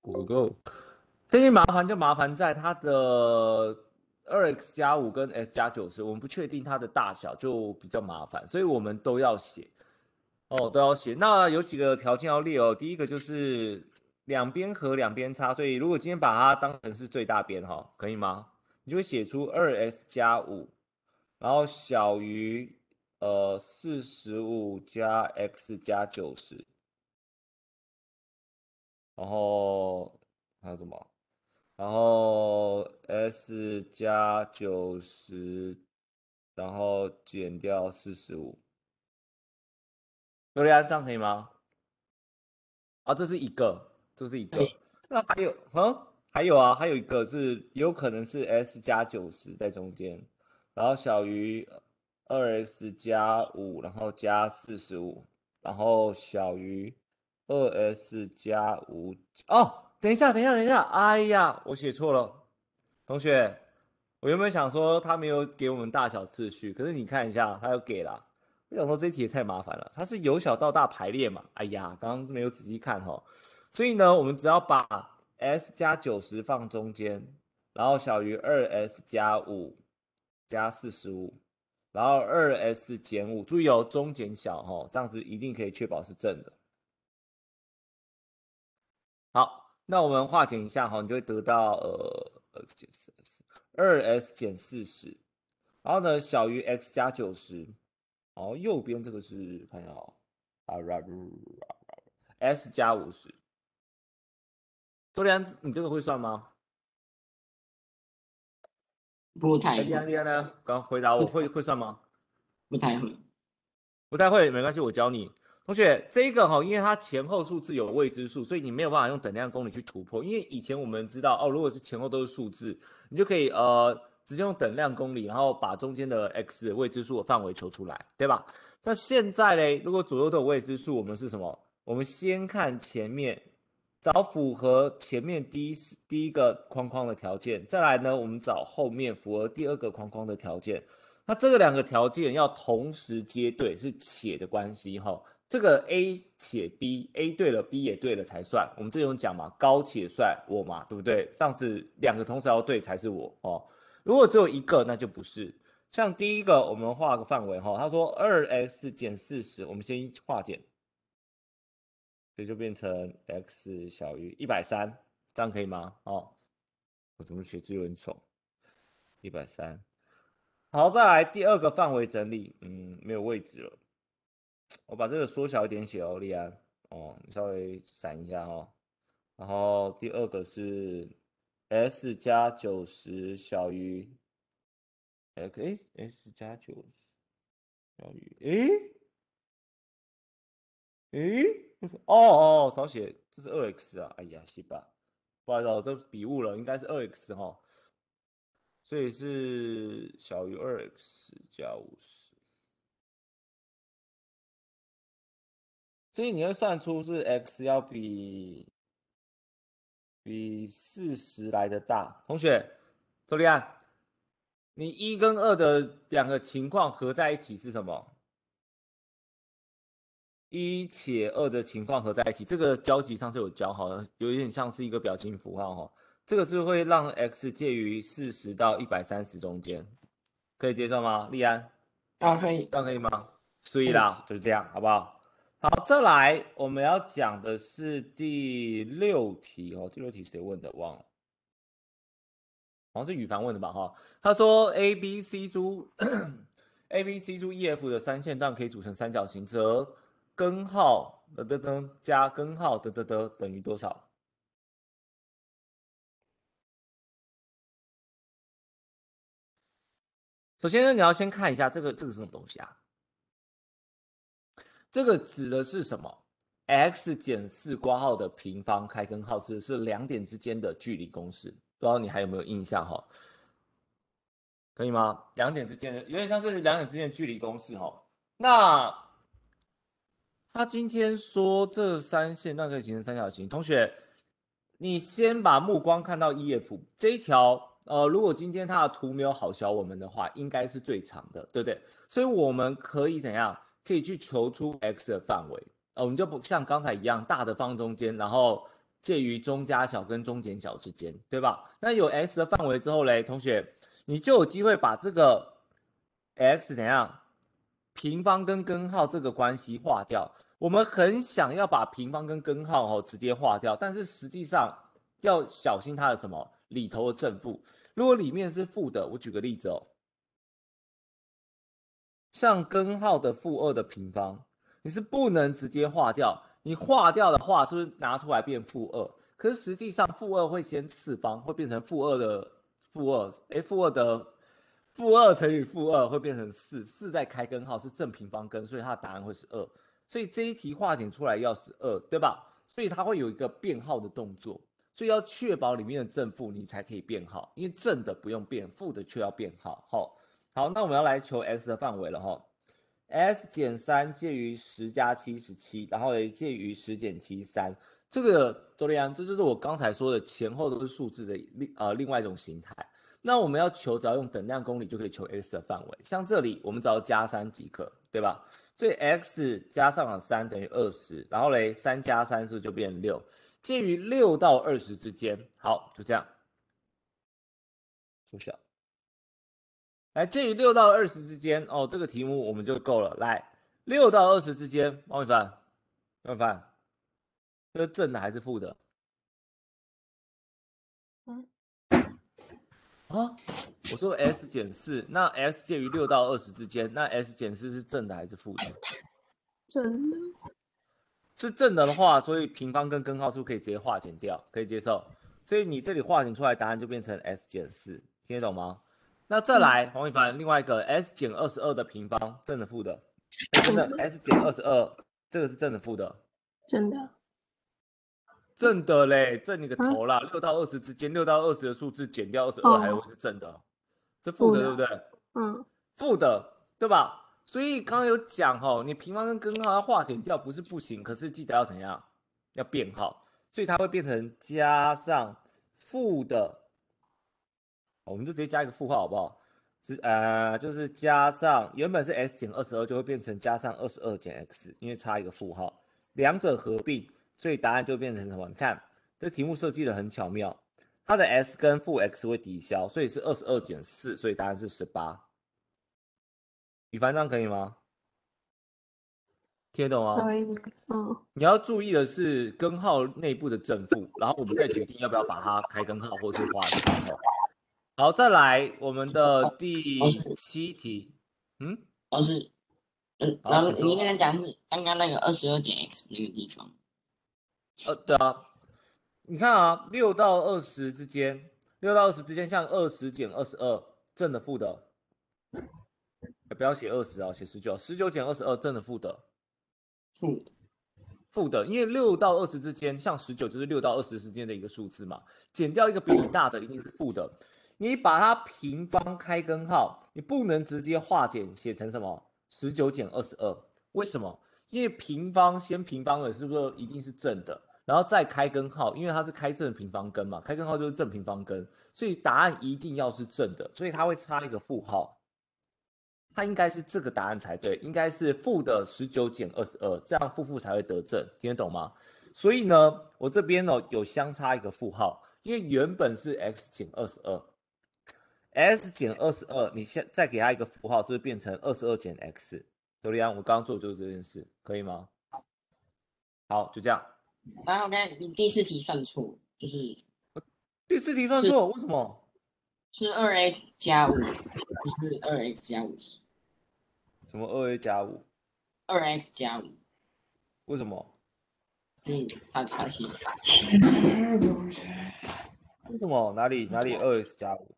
不够，这些麻烦就麻烦在它的二 x 加五跟 s 加九十，我们不确定它的大小，就比较麻烦，所以我们都要写哦，都要写。那有几个条件要列哦，第一个就是两边和两边差，所以如果今天把它当成是最大边哈，可以吗？你就会写出二 s 加五，然后小于呃四十五加 x 加九十。然后还有什么？然后 s 加九十，然后减掉四十五。刘立安，这样可以吗？啊，这是一个，这是一个。那还有，嗯，还有啊，还有一个是有可能是 s 加九十在中间，然后小于二 s 加五，然后加四十五，然后小于。二 s 加五哦，等一下，等一下，等一下，哎呀，我写错了，同学，我原本想说他没有给我们大小次序，可是你看一下，他又给了。我想说这题也太麻烦了，它是由小到大排列嘛。哎呀，刚刚没有仔细看哈。所以呢，我们只要把 s 加九十放中间，然后小于二 s 加五加四十五，然后二 s 减五，注意哦，中减小哈，这样子一定可以确保是正的。好，那我们化简一下，哈，你就会得到呃，x 减 40，2s 减40，然后呢，小于 x 加90，然后右边这个是，看一下啊，s 加50，周天，你这个会算吗？不太会。周天呢，刚回答我会会算吗？不太会，不太会，没关系，我教你。同学，这个哈，因为它前后数字有未知数，所以你没有办法用等量公理去突破。因为以前我们知道哦，如果是前后都是数字，你就可以呃直接用等量公理，然后把中间的 x 未知数的范围求出来，对吧？那现在呢，如果左右都有未知数，我们是什么？我们先看前面，找符合前面第一第一个框框的条件，再来呢，我们找后面符合第二个框框的条件。那这个两个条件要同时接对，是且的关系哈。这个 A 且 B，A 对了 B 也对了才算。我们这种讲嘛，高且帅我嘛，对不对？这样子两个同时要对才是我哦。如果只有一个，那就不是。像第一个，我们画个范围哈，他说二 x 减四十，我们先化简，所以就变成 x 小于一百三，这样可以吗？哦，我怎么写字又很丑？一百三。好，再来第二个范围整理，嗯，没有位置了。我把这个缩小一点写，哦，利安。哦，你稍微闪一下哈。然后第二个是 s 加九十小于 x s 加九十小于，哎，哎，哦哦，少写，这是二 x 啊。哎呀，西吧，不好意思，我这笔误了，应该是二 x 哈。所以是小于二 x 加五十。所以你要算出是 x 要比比四十来的大。同学，周丽安，你一跟二的两个情况合在一起是什么？一且二的情况合在一起，这个交集上是有交，好了，有点像是一个表情符号哈。这个是会让 x 介于四十到一百三十中间，可以接受吗？丽安，啊，可以，这样可以吗？注意啦，就是这样，好不好？好，再来，我们要讲的是第六题哦。第六题谁问的？忘了，好像是宇凡问的吧？哈，他说 A、B、C、D、A、B、C、D、E、F 的三线段可以组成三角形，则根号得噔得加根号的得得等于多少？首先呢，你要先看一下这个这个是什么东西啊？这个指的是什么？x 减四括号的平方开根号，指的是两点之间的距离公式。不知道你还有没有印象，哈？可以吗？两点之间的有点像是两点之间的距离公式，哈。那他今天说这三线段可以形成三角形。同学，你先把目光看到 E F 这一条，呃，如果今天他的图没有好小我们的话，应该是最长的，对不对？所以我们可以怎样？可以去求出 x 的范围，我们就不像刚才一样大的放中间，然后介于中加小跟中减小之间，对吧？那有 x 的范围之后嘞，同学，你就有机会把这个 x 怎样平方跟根号这个关系化掉。我们很想要把平方跟根号哦直接化掉，但是实际上要小心它的什么里头的正负。如果里面是负的，我举个例子哦。像根号的负二的平方，你是不能直接化掉，你化掉的话，是不是拿出来变负二？可是实际上负二会先次方，会变成负二的负二，哎负二的负二乘以负二会变成四，四再开根号是正平方根，所以它的答案会是二，所以这一题化简出来要是二，对吧？所以它会有一个变号的动作，所以要确保里面的正负你才可以变号，因为正的不用变，负的却要变号，好。好，那我们要来求 x 的范围了哈。x 减三介于十加七十七，然后嘞介于十减七三。这个周丽安，这就是我刚才说的前后都是数字的另呃另外一种形态。那我们要求，只要用等量公理就可以求 x 的范围。像这里，我们只要加三即可，对吧？所以 x 加上了三等于二十，然后嘞三加三是不是就变成六？介于六到二十之间。好，就这样，去了。来，介于六到二十之间哦，这个题目我们就够了。来，六到二十之间，毛伟凡，毛伟凡，是正的还是负的？嗯？啊？我说 s 减四，那 s 介于六到二十之间，那 s 减四是正的还是负的？正的。是正的的话，所以平方跟根号数可以直接化简掉，可以接受。所以你这里化简出来，答案就变成 s 减四，听得懂吗？那再来，黄一凡，另外一个 s 减二十二的平方，正的负的？正 s 减二十二，这个是正的负的？真的？正的嘞，正你个头啦！六到二十之间，六到二十的数字减掉二十二，还会是正的？这负的对不对？嗯，负的对吧？所以刚刚有讲哦，你平方跟根号要化简掉，不是不行，可是记得要怎样？要变号，所以它会变成加上负的。我们就直接加一个负号，好不好？是呃，就是加上原本是 s 减二十二，就会变成加上二十二减 x，因为差一个负号，两者合并，所以答案就变成什么？你看，这题目设计的很巧妙，它的 s 跟负 x 会抵消，所以是二十二减四，所以答案是十八。宇凡，这样可以吗？听得懂吗？可以。嗯。你要注意的是根号内部的正负，然后我们再决定要不要把它开根号或是化简号。好，再来我们的第七题。嗯，老师，嗯，师，你现在讲的是刚刚那个二十二减 x 那个地方。呃，对啊，你看啊，六到二十之间，六到二十之间，像二十减二十二，正的负的。不要写二十啊，写十九，十九减二十二，正的负的，负，负的，因为六到二十之间，像十九就是六到二十之间的一个数字嘛，减掉一个比你大的，一定是负的。你把它平方开根号，你不能直接化简写成什么十九减二十二？为什么？因为平方先平方了，是不是一定是正的？然后再开根号，因为它是开正平方根嘛，开根号就是正平方根，所以答案一定要是正的，所以它会差一个负号，它应该是这个答案才对，应该是负的十九减二十二，这样负负才会得正，听得懂吗？所以呢，我这边呢有相差一个负号，因为原本是 x 减二十二。S 减二十二，你现再给他一个符号，是不是变成二十二减 x？德利安，我刚刚做就是这件事，可以吗？好，就这样。然后看，你第四题算错，就是第四题算错，为什么？是二 a 加五，不是二 x 加五什么二 a 加五？二 x 加五。为什么？嗯，他抄袭。为什么哪里哪里二 s 加五？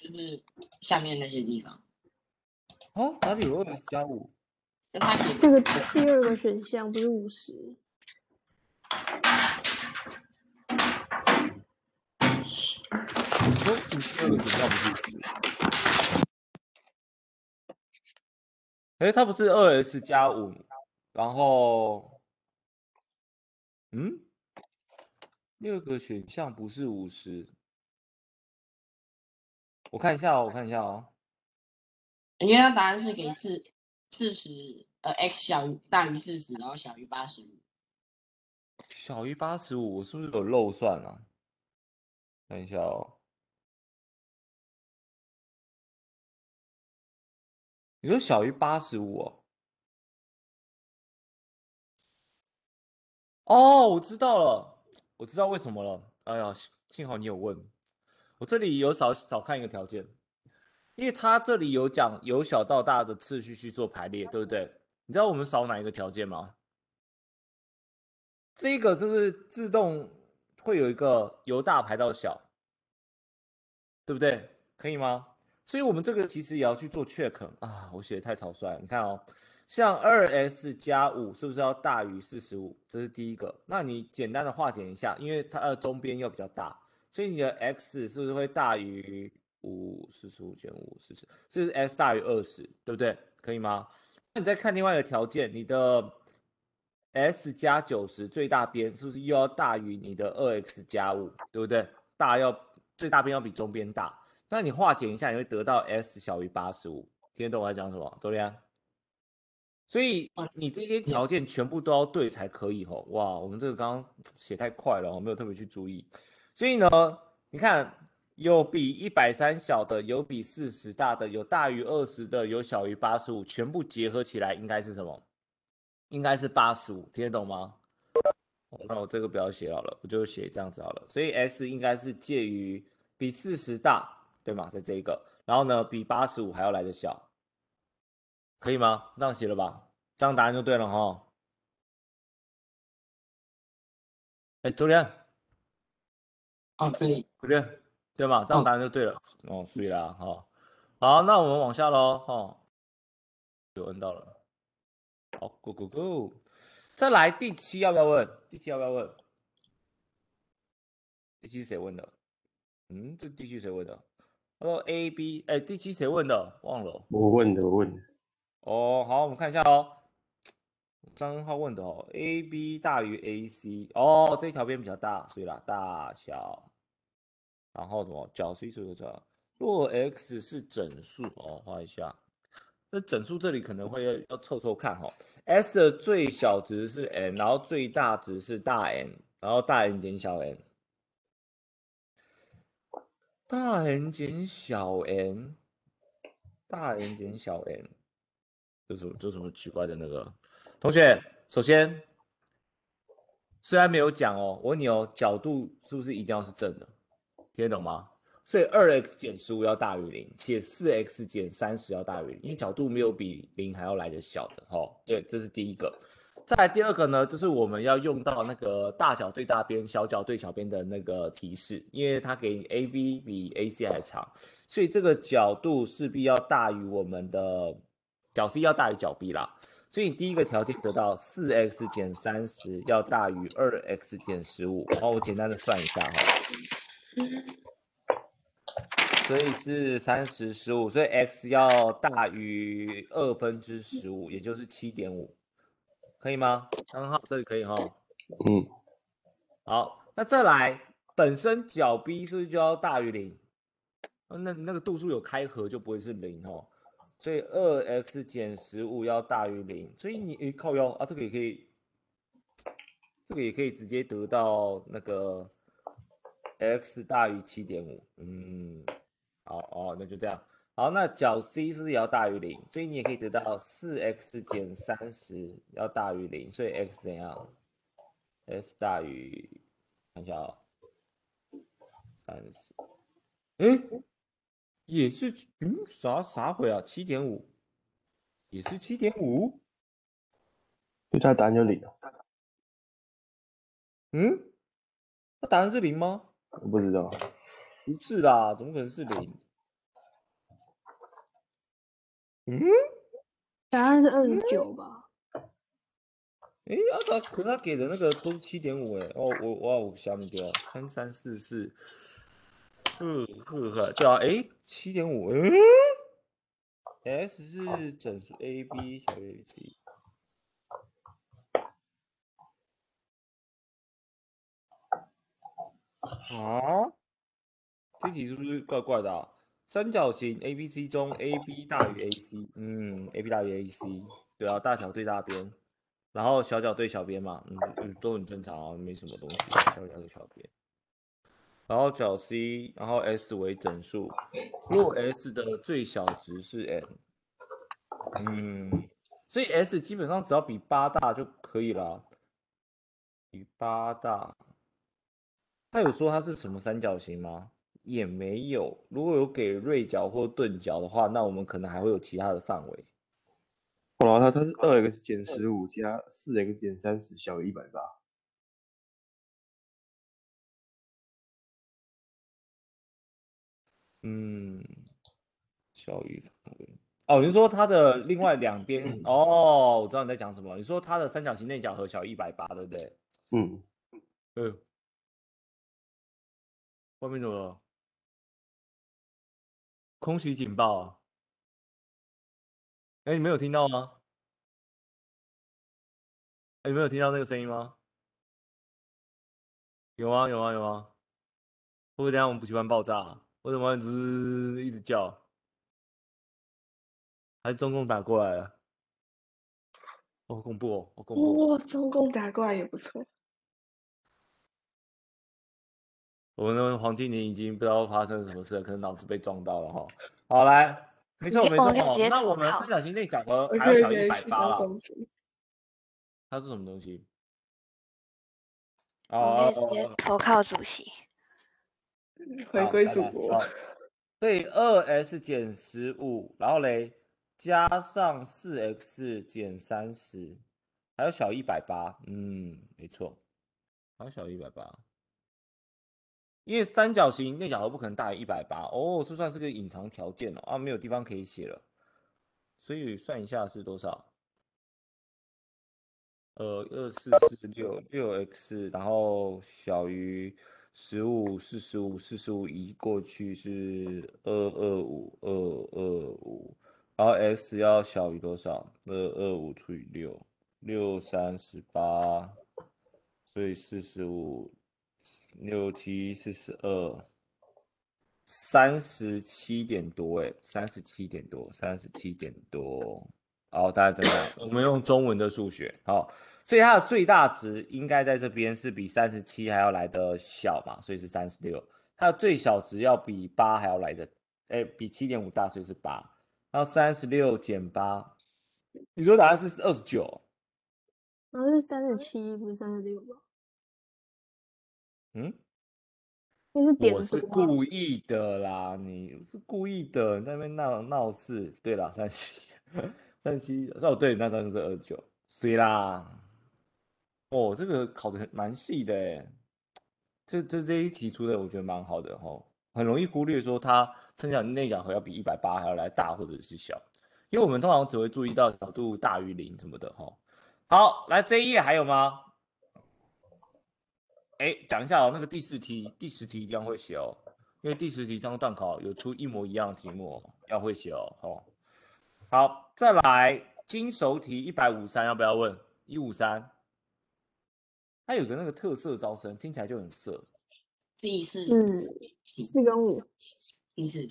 就是下面那些地方。啊，哪里有二 s 加五？那个第二个选项不是五十？哎，第二个选项不是五十？哎，他不是二 s 加五？然后，嗯？六个选项不是五十，我看一下哦，我看一下哦。人家答案是给四四十，呃，x 小大于四十，然后小于八十五。小于八十五我是不是有漏算了？看一下哦。你说小于八十五哦？哦，我知道了。我知道为什么了，哎呀，幸好你有问我这里有少少看一个条件，因为他这里有讲由小到大的次序去做排列，对不对？你知道我们少哪一个条件吗？这个是不是自动会有一个由大排到小，对不对？可以吗？所以我们这个其实也要去做 check 啊，我写的太草率了，你看哦。像二 s 加五是不是要大于四十五？这是第一个。那你简单的化简一下，因为它二中边又比较大，所以你的 x 是不是会大于五四十五减五？四十？是？是 s 大于二十，对不对？可以吗？那你再看另外一个条件，你的 s 加九十最大边是不是又要大于你的二 x 加五？对不对？大要最大边要比中边大。那你化简一下，你会得到 s 小于八十五。听得懂我在讲什么，周亮？所以你这些条件全部都要对才可以吼，哇，我们这个刚刚写太快了，我没有特别去注意。所以呢，你看有比一百三小的，有比四十大的，有大于二十的，有小于八十五，全部结合起来应该是什么？应该是八十五，听得懂吗？哦，那我这个不要写好了，我就写这样子好了。所以 x 应该是介于比四十大，对吗？在这一个，然后呢，比八十五还要来的小。可以吗？这样写了吧，这样答案就对了哈。哎，周教练，啊可以，主教对吗？这样答案就对了。哦，可以啦哈。好，那我们往下喽哈。就问到了，好，Go Go Go。再来第七，要不要问？第七要不要问？第七谁问的？嗯，这第七谁问的？他说 A B，哎，第七谁问的？忘了。我问的，我问。的。哦，好，我们看一下哦。张浩问的，AB 哦大于 AC，哦，这条边比较大，所以啦，大小。然后什么？角 C 是多少？若 x 是整数，哦，画一下。那整数这里可能会要要凑凑看哦 S 的最小值是 n，然后最大值是大 N，然后大 N 减小 n，大 N 减小 n，大 N 减小 n。就什么有什么奇怪的那个同学，首先虽然没有讲哦，我问你哦，角度是不是一定要是正的？听得懂吗？所以二 x 减十五要大于零，且四 x 减三十要大于零，因为角度没有比零还要来的小的哦。对，这是第一个。再第二个呢，就是我们要用到那个大角对大边，小角对小边的那个提示，因为它给 AB 比 AC 还长，所以这个角度势必要大于我们的。角 C 要大于角 B 啦，所以第一个条件得到四 x 减三十要大于二 x 减十五，然后我简单的算一下哈，所以是三十十五，所以 x 要大于二分之十五，也就是七点五，可以吗？刚好这里可以哈，嗯，好，那再来，本身角 B 是不是就要大于零，那那个度数有开合就不会是零哦。所以二 x 减十五要大于零，所以你一靠腰啊，这个也可以，这个也可以直接得到那个 x 大于七点五。嗯，好哦，那就这样。好，那角 C 是不是也要大于零，所以你也可以得到四 x 减三十要大于零，所以 x 怎样？x 大于看一下，三十。嗯？也是嗯啥啥鬼啊？七点五，也是七点五，就他答案里了。嗯，那答案是零吗？我不知道，不是啦，怎么可能是零？嗯，答案是二十九吧？哎，他可他给的那个都是七点五哎，我我我有想对了，三三四四。负呵呵，就诶哎，七点五，嗯，s 是整数，a、b 小于 c，好，这题是不是怪怪的？三角形 ABC 中，AB 大于 AC，嗯，AB 大于 AC，对啊，大小对大边，然后小角对小边嘛，嗯嗯，都很正常啊，没什么东西，小角对小边。然后角 C，然后 S 为整数，若 S 的最小值是 n，嗯，所以 S 基本上只要比八大就可以了，比八大。他有说他是什么三角形吗？也没有。如果有给锐角或钝角的话，那我们可能还会有其他的范围。哦，他他是二 x 减十五加四 x 减三十小于一百八。嗯，小于零哦，你说它的另外两边哦，我知道你在讲什么，你说它的三角形内角和小于一百八，对不对？嗯，嗯，外面怎么？空袭警报啊！哎，你没有听到吗？哎，你们有听到那个声音吗？有啊，有啊，有啊！会不会等下我们不喜班爆炸？我怎么只是一直叫？还是中共打过来了？好恐怖哦！我恐怖哦！中共打过来也不错。我们的黄金宁已经不知道发生什么事，了，可能脑子被撞到了哈。好来，没错没错哦。那我们三角形内角和还有小于百八了。它是什么东西？哦，们投靠主席。回归祖国。以二 s 减十五，然后嘞加上四 x 减三十，还要小一百八。嗯，没错，还有小一百八。因为三角形内角都不可能大于一百八。哦，这算是个隐藏条件哦。啊，没有地方可以写了，所以算一下是多少？呃，二四四六六 x，然后小于。十五四十五四十五移过去是二二五二二五，然后 x 要小于多少？二二五除以六六三十八，所以四十五六七四十二，三十七点多哎，三十七点多三十七点多。好，大家等等，我们用中文的数学。好，所以它的最大值应该在这边是比三十七还要来的小嘛，所以是三十六。它的最小值要比八还要来的，哎，比七点五大，所以是八。然后三十六减八，你说答案是二十九？然后是三十七，不是三十六吗？嗯？你是点是故意的啦，你是故意的，在那边闹闹事。对了，三十七。三七哦，对，那当然是二九，所以啦，哦，这个考的很蛮细的，哎，这这这一题出的我觉得蛮好的哈，很容易忽略说它三角内角和要比一百八还要来大或者是小，因为我们通常只会注意到角度大于零什么的哈。好，来这一页还有吗？哎，讲一下哦，那个第四题、第十题一定要会写哦，因为第十题上段考有出一模一样的题目，要会写哦。好，好。再来，金手提一百五三，要不要问一五三？它有个那个特色招生，听起来就很色。第四，第四跟五，第四。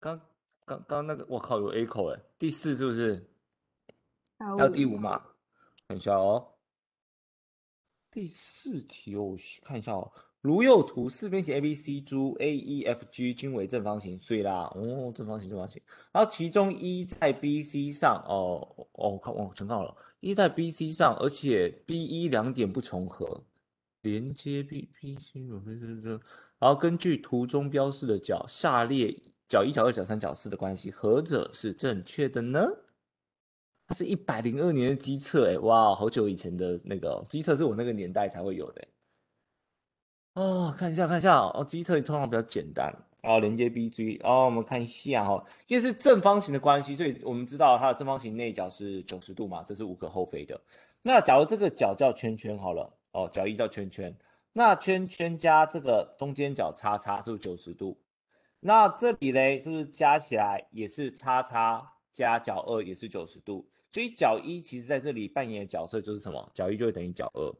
刚刚刚那个，我靠，有 A 口哎。第四是不是？要第五嘛？等一下哦。第四题哦，看一下哦。如右图，四边形 ABCD、AEFG 均为正方形，所以啦，哦，正方形正方形。然后其中 E 在 BC 上，哦哦，看，我全到了，E 在 BC 上，而且 B、E 两点不重合，连接 B、BC 什么什然后根据图中标示的角，下列角一角二角三角四的关系，何者是正确的呢？它是一百零二年的机测，哎，哇，好久以前的那个机测是我那个年代才会有的。哦，看一下，看一下哦，机车通常比较简单。哦，连接 BG，哦，我们看一下哈，因为是正方形的关系，所以我们知道它的正方形内角是九十度嘛，这是无可厚非的。那假如这个角叫圈圈好了，哦，角一叫圈圈，那圈圈加这个中间角叉叉是不是九十度？那这里嘞是不是加起来也是叉叉加角二也是九十度？所以角一其实在这里扮演的角色就是什么？角一就会等于角二。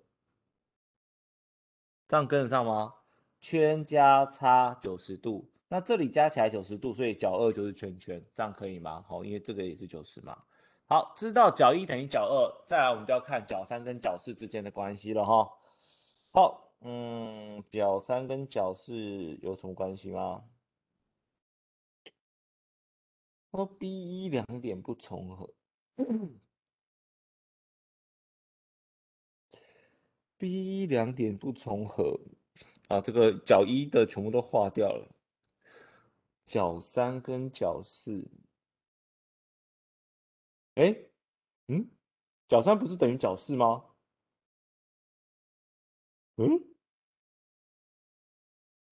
这样跟得上吗？圈加差九十度，那这里加起来九十度，所以角二就是圈圈，这样可以吗？好，因为这个也是九十嘛。好，知道角一等于角二，再来我们就要看角三跟角四之间的关系了哈。好，嗯，角三跟角四有什么关系吗？那 B 一两点不重合。B 一两点不重合啊！这个角一的全部都化掉了，角三跟角四，哎，嗯，角三不是等于角四吗？嗯，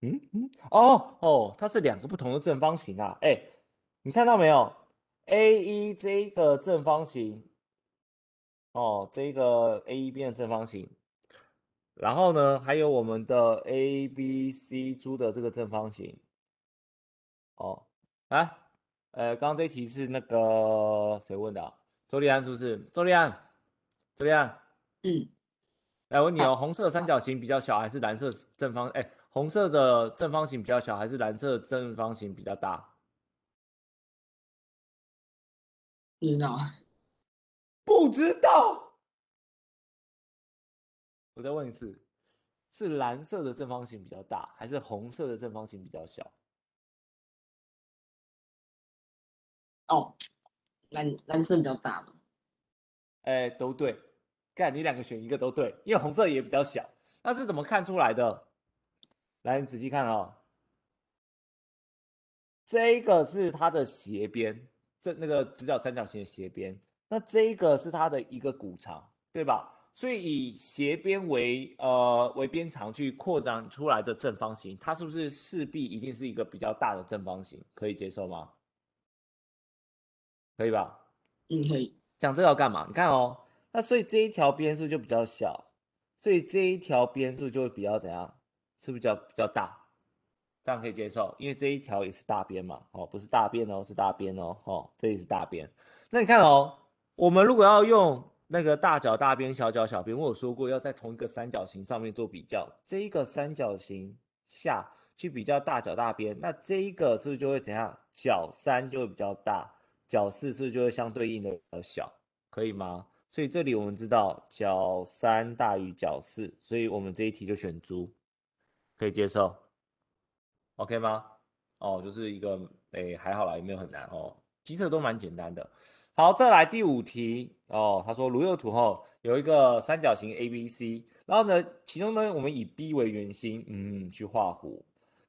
嗯嗯，哦哦，它是两个不同的正方形啊！哎，你看到没有？A 一这个正方形，哦，这个 A 一边的正方形。然后呢，还有我们的 A、B、C 珠的这个正方形，哦，来，呃，刚刚这题是那个谁问的？周丽安是不是？周丽安，周丽安，嗯，来问你哦，红色三角形比较小还是蓝色正方？哎，红色的正方形比较小还是蓝色正方形比较大？不知道啊，不知道。我再问一次，是蓝色的正方形比较大，还是红色的正方形比较小？哦，蓝蓝色比较大。哎，都对，看你两个选一个都对，因为红色也比较小。那是怎么看出来的？来，你仔细看啊，这个是它的斜边，这那个直角三角形的斜边。那这个是它的一个骨长，对吧？所以以斜边为呃为边长去扩展出来的正方形，它是不是势必一定是一个比较大的正方形？可以接受吗？可以吧？嗯，可以。讲这个要干嘛？你看哦，那所以这一条边是不是就比较小？所以这一条边是不是就会比较怎样？是不是叫比较大？这样可以接受，因为这一条也是大边嘛。哦，不是大边哦，是大边哦。哦，这里是大边。那你看哦，我们如果要用。那个大角大边，小角小边，我有说过要在同一个三角形上面做比较。这一个三角形下去比较大角大边，那这一个是不是就会怎样？角三就会比较大，角四是不是就会相对应的比较小？可以吗？所以这里我们知道角三大于角四，所以我们这一题就选足，可以接受，OK 吗？哦，就是一个诶，还好啦，也没有很难哦，机测都蛮简单的。好，再来第五题哦。他说，如右图后有一个三角形 ABC，然后呢，其中呢，我们以 B 为圆心，嗯，去画弧。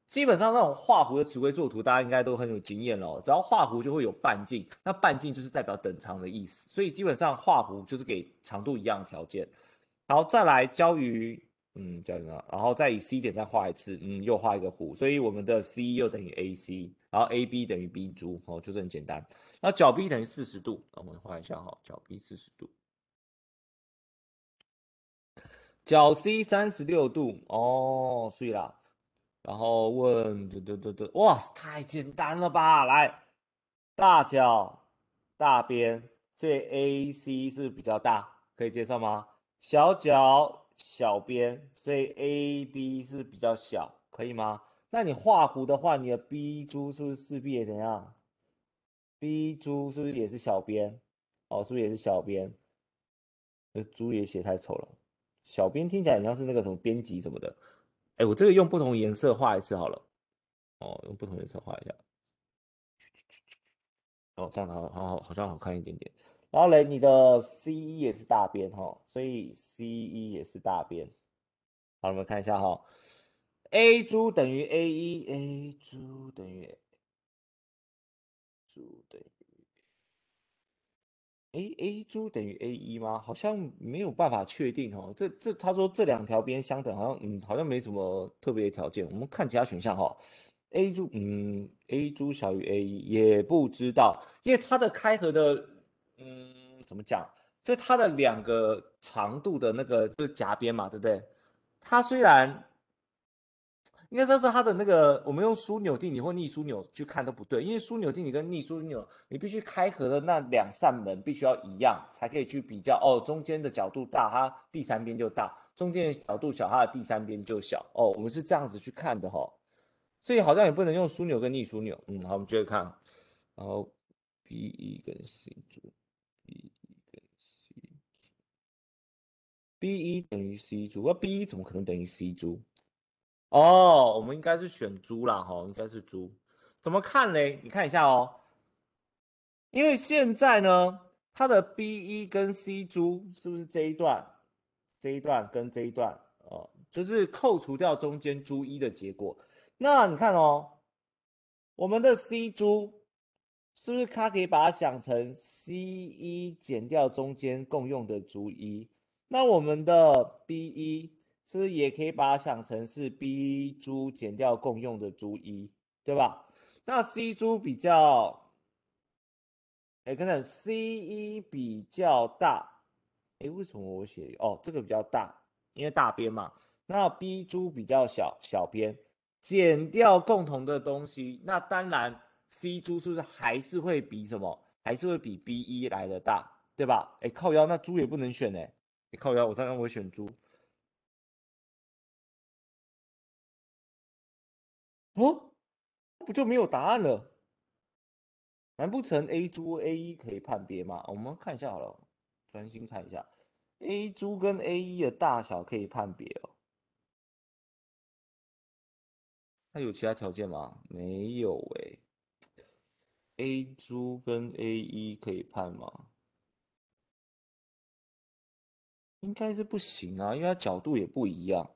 基本上那种画弧的词汇作图，大家应该都很有经验哦。只要画弧就会有半径，那半径就是代表等长的意思。所以基本上画弧就是给长度一样条件。然后再来交于，嗯，交于呢，然后再以 C 点再画一次，嗯，又画一个弧，所以我们的 C 又等于 AC，然后 AB 等于 B 柱，哦，就是很简单。那角 B 等于四十度，我们画一下哈，角 B 四十度，角 C 三十六度，哦，对了，然后问，嘟嘟嘟嘟，哇，太简单了吧？来，大角大边，所以 AC 是比较大，可以接受吗？小角小边，所以 AB 是比较小，可以吗？那你画弧的话，你的 B 珠是不是势必也怎样？B 猪是不是也是小编？哦，是不是也是小编？那猪也写太丑了。小编听起来好像是那个什么编辑什么的。哎，我这个用不同颜色画一次好了。哦，用不同颜色画一下。哦，这样好好好好像好看一点点。然后嘞，你的 CE 也是大边哈，所以 CE 也是大边。好，我们看一下哈，A 猪等于 A 一，A 猪等于。等于 a a 等于 a 一吗？好像没有办法确定哦。这这他说这两条边相等，好像嗯，好像没什么特别的条件。我们看其他选项哈。a 等嗯 a a 小于 a 一也不知道，因为它的开合的嗯，怎么讲？就它的两个长度的那个就是夹边嘛，对不对？它虽然应该这是它的那个，我们用枢纽定理或逆枢纽去看都不对，因为枢纽定理跟逆枢纽，你必须开合的那两扇门必须要一样，才可以去比较哦。中间的角度大，它第三边就大；中间的角度小，它的第三边就小。哦，我们是这样子去看的哈，所以好像也不能用枢纽跟逆枢纽。嗯，好，我们接着看，然后 B E 跟 C 腿，B E 等于 C 腿，B E 等于 C 腿，那 B E 怎么可能等于 C 腿？哦，我们应该是选猪啦，哈，应该是猪，怎么看嘞？你看一下哦，因为现在呢，它的 B 一跟 C 猪是不是这一段？这一段跟这一段哦，就是扣除掉中间猪一的结果。那你看哦，我们的 C 猪是不是它可以把它想成 C 一减掉中间共用的猪一？那我们的 B 一。是也可以把它想成是 B 猪减掉共用的猪一，对吧？那 C 猪比较，哎，等等，C 一比较大，哎，为什么我写？哦，这个比较大，因为大边嘛。那 B 猪比较小，小边减掉共同的东西，那当然 C 猪是不是还是会比什么？还是会比 B 一来的大，对吧？哎，靠腰，那猪也不能选哎，靠腰，我当然会选猪。哦，不就没有答案了？难不成 A 猪 A 一可以判别吗？我们看一下好了，专心看一下 A 猪跟 A 一的大小可以判别哦。那有其他条件吗？没有哎。A 猪跟 A 一可以判吗？应该是不行啊，因为它角度也不一样。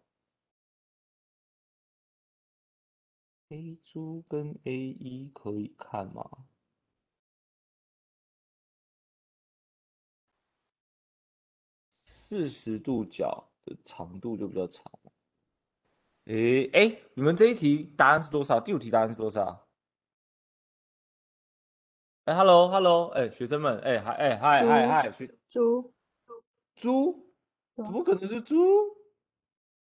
a 猪跟 a 一可以看吗？四十度角的长度就比较长。哎哎，你们这一题答案是多少？第五题答案是多少？哎，hello hello，哎，学生们，哎嗨哎嗨嗨嗨，猪猪猪，怎么可能是猪？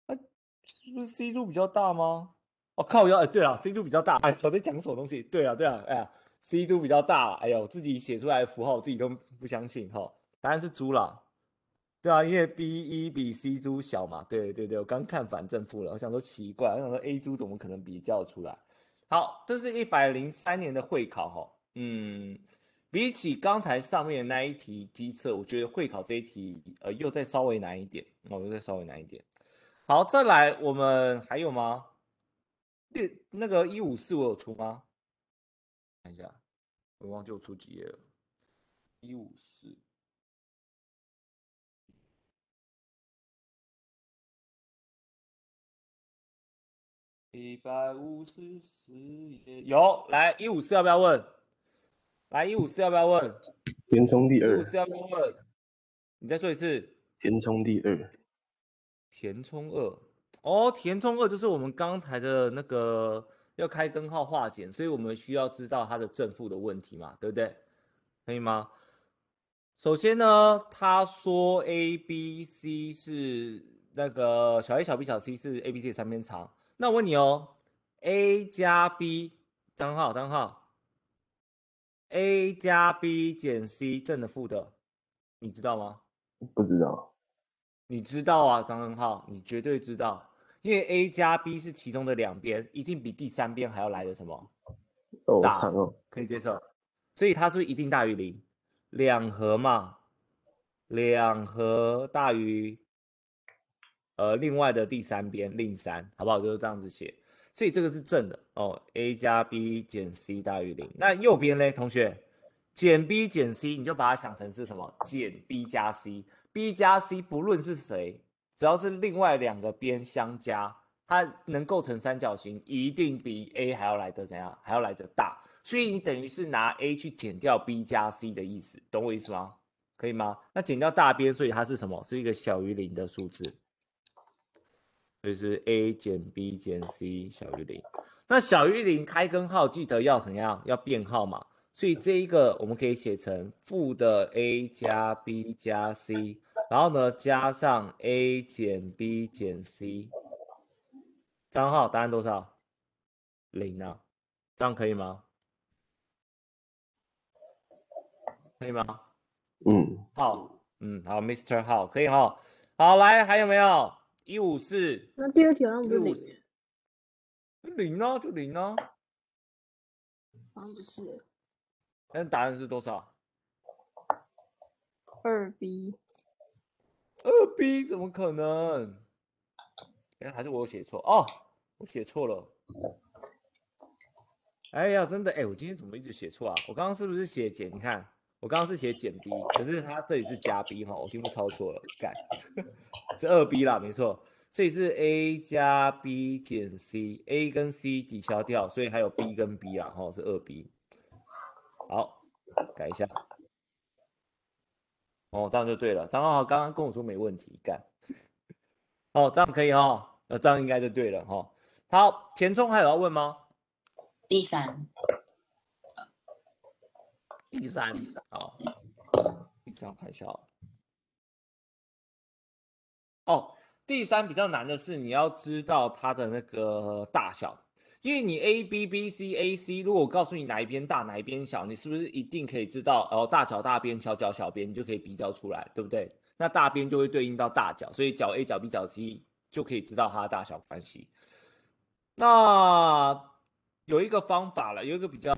那是不是 c 猪比较大吗？我靠！哎，对啊 c 猪比较大。哎，我在讲什么东西？对啊，对啊，哎呀，C 猪比较大。哎呦，我自己写出来的符号，我自己都不相信哈。答案是猪啦，对啊，因为 B 一比 C 猪小嘛。对对对，我刚看反正负了，我想说奇怪，我想说 A 猪怎么可能比较出来？好，这是一百零三年的会考哈。嗯，比起刚才上面那一题机测，我觉得会考这一题呃又再稍微难一点，哦，又再稍微难一点。好，再来，我们还有吗？六那个一五四我有出吗？看一下，我忘记我出几页了。一五四，一百五十四页有来一五四要不要问？来一五四要不要问？填充第二一五四要不要问？你再说一次，填充第二，填充二。哦，填充二就是我们刚才的那个要开根号化简，所以我们需要知道它的正负的问题嘛，对不对？可以吗？首先呢，他说 a、b、c 是那个小 a、小 b、小 c 是 a、b、c 三边长，那我问你哦，a 加 b 张恒浩，张恒浩，a 加 b 减 c 正的负的，你知道吗？不知道，你知道啊，张恩浩，你绝对知道。因为 a 加 b 是其中的两边，一定比第三边还要来的什么？大哦，可以接受。所以它是不是一定大于零？两和嘛，两和大于呃另外的第三边另三，好不好？就是这样子写。所以这个是正的哦，a 加 b 减 c 大于零。那右边嘞，同学，减 b 减 c，你就把它想成是什么？减 b 加 c，b 加 c 不论是谁。只要是另外两个边相加，它能构成三角形，一定比 a 还要来得怎样，还要来得大。所以你等于是拿 a 去减掉 b 加 c 的意思，懂我意思吗？可以吗？那减掉大边，所以它是什么？是一个小于零的数字，所以是 a 减 b 减 c 小于零。那小于零开根号，记得要怎样？要变号嘛。所以这一个我们可以写成负的 a 加 b 加 c。然后呢，加上 a 减 b 减 c。张浩，答案多少？零啊，这样可以吗？可以吗？嗯，好，嗯，好，Mr. 浩，可以哈。好，来，还有没有？一五四。那第二题那不是零？就零啊，就零哦。不是。那答案是多少？二 b。二 b 怎么可能？哎，还是我写错哦，我写错了。哎呀，真的哎，我今天怎么一直写错啊？我刚刚是不是写减？你看，我刚刚是写减 b，可是它这里是加 b 哈，我全部抄错了，改，是二 b 啦，没错，这里是 a 加 b 减 c，a 跟 c 抵消掉，所以还有 b 跟 b 啊，哈，是二 b，好，改一下。哦，这样就对了。张浩浩刚刚跟我说没问题干，哦，这样可以哦，那这样应该就对了哈。好，填充还有要问吗？第三，第三，好，第三太小。哦，第三比较难的是你要知道它的那个大小。因为你 A B B C A C，如果我告诉你哪一边大，哪一边小，你是不是一定可以知道？哦？大角大边，小角小边，你就可以比较出来，对不对？那大边就会对应到大角，所以角 A 角 B 角 C 就可以知道它的大小关系。那有一个方法了，有一个比较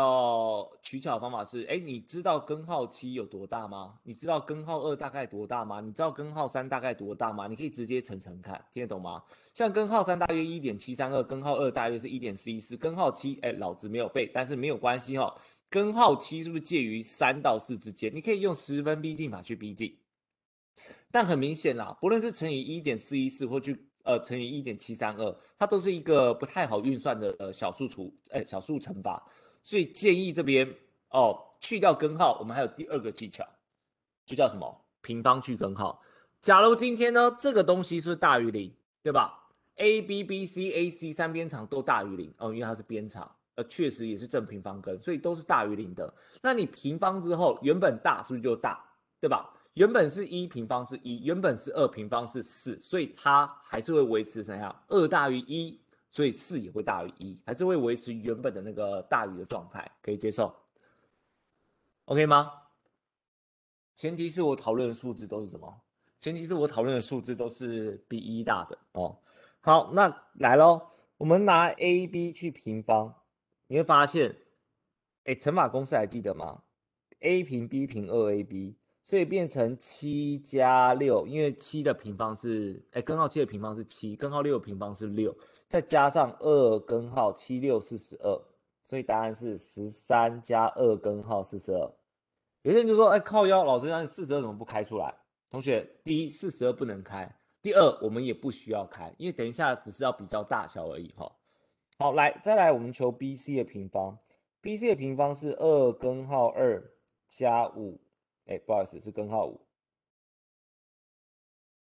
取巧的方法是，哎，你知道根号七有多大吗？你知道根号二大概有多大吗？你知道根号三大概多大吗？你可以直接乘乘看，听得懂吗？像根号三大约一点七三二，根号二大约是一点四一四，根号七，哎，老子没有背，但是没有关系哈，根号七是不是介于三到四之间？你可以用十分逼近法去逼近，但很明显啦，不论是乘以一点四一四或去呃，乘以一点七三二，它都是一个不太好运算的呃小数除，哎小数乘法，所以建议这边哦去掉根号，我们还有第二个技巧，就叫什么平方去根号。假如今天呢这个东西是大于零，对吧？a b b c a c 三边长都大于零，哦，因为它是边长，呃确实也是正平方根，所以都是大于零的。那你平方之后，原本大是不是就大，对吧？原本是一平方是一，原本是二平方是四，所以它还是会维持怎样？二大于一，所以四也会大于一，还是会维持原本的那个大于的状态，可以接受，OK 吗？前提是我讨论的数字都是什么？前提是我讨论的数字都是比一大的哦。好，那来喽，我们拿 a b 去平方，你会发现，哎，乘法公式还记得吗？a 平 b 平二 ab。所以变成七加六，因为七的平方是，哎，根号七的平方是七，根号六的平方是六，再加上二根号七六四十二，所以答案是十三加二根号四十二。有些人就说，哎，靠腰，老师，那你四十二怎么不开出来？同学，第一，四十二不能开；第二，我们也不需要开，因为等一下只是要比较大小而已，哈。好，来，再来，我们求 BC 的平方，BC 的平方是二根号二加五。哎，不好意思，是根号五，